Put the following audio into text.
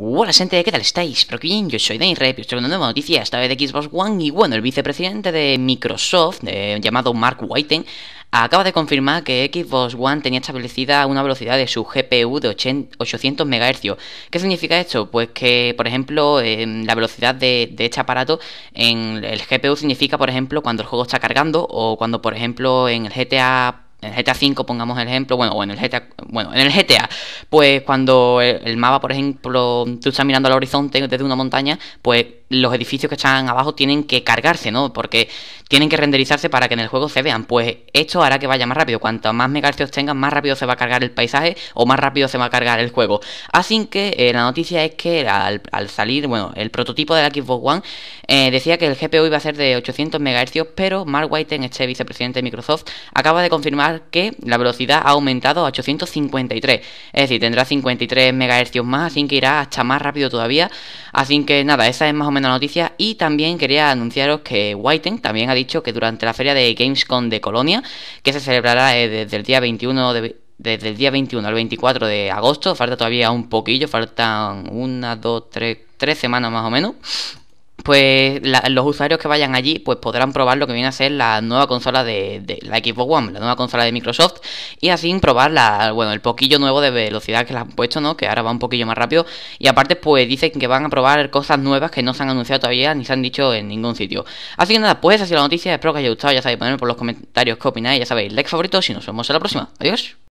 Hola gente, ¿qué tal estáis? Pero bien, yo soy DaneRep y y traigo una nueva noticia, esta vez de Xbox One y bueno, el vicepresidente de Microsoft, llamado Mark Whiten, acaba de confirmar que Xbox One tenía establecida una velocidad de su GPU de 800 MHz. ¿Qué significa esto? Pues que, por ejemplo, em, la velocidad de, este aparato en el GPU significa, por ejemplo, cuando el juego está cargando o cuando, por ejemplo, en el GTA en el GTA V, pongamos el ejemplo, bueno, o en el GTA, bueno, en el GTA, pues cuando el, el mapa, por ejemplo, tú estás mirando al horizonte desde una montaña, pues los edificios que están abajo tienen que cargarse, ¿no? Porque tienen que renderizarse para que en el juego se vean. Pues esto hará que vaya más rápido. Cuanto más megahercios tengan, más rápido se va a cargar el paisaje o más rápido se va a cargar el juego. Así que eh, la noticia es que al, salir, bueno, el prototipo de la Xbox One eh, decía que el GPU iba a ser de 800 megahercios, pero Mark Whiten, este vicepresidente de Microsoft, acaba de confirmar que la velocidad ha aumentado a 853. Es decir, tendrá 53 megahercios más, así que irá hasta más rápido todavía. Así que nada, esa es más o menos noticia. Y también quería anunciaros que Whiten también ha dicho que durante la feria de Gamescom de Colonia, que se celebrará eh, desde el día 21 desde el día 21 al 24 de agosto, falta todavía un poquillo, faltan una, dos, tres, tres semanas más o menos pues los usuarios que vayan allí pues podrán probar lo que viene a ser la nueva consola de, la Xbox One, la nueva consola de Microsoft y así probar la, bueno, el poquillo nuevo de velocidad que le han puesto, ¿no? Que ahora va un poquillo más rápido y aparte pues dicen que van a probar cosas nuevas que no se han anunciado todavía ni se han dicho en ningún sitio. Así que nada, pues esa ha sido la noticia, espero que os haya gustado, ya sabéis, ponedme por los comentarios qué opináis, ya sabéis, like favorito, y nos vemos en la próxima. Adiós.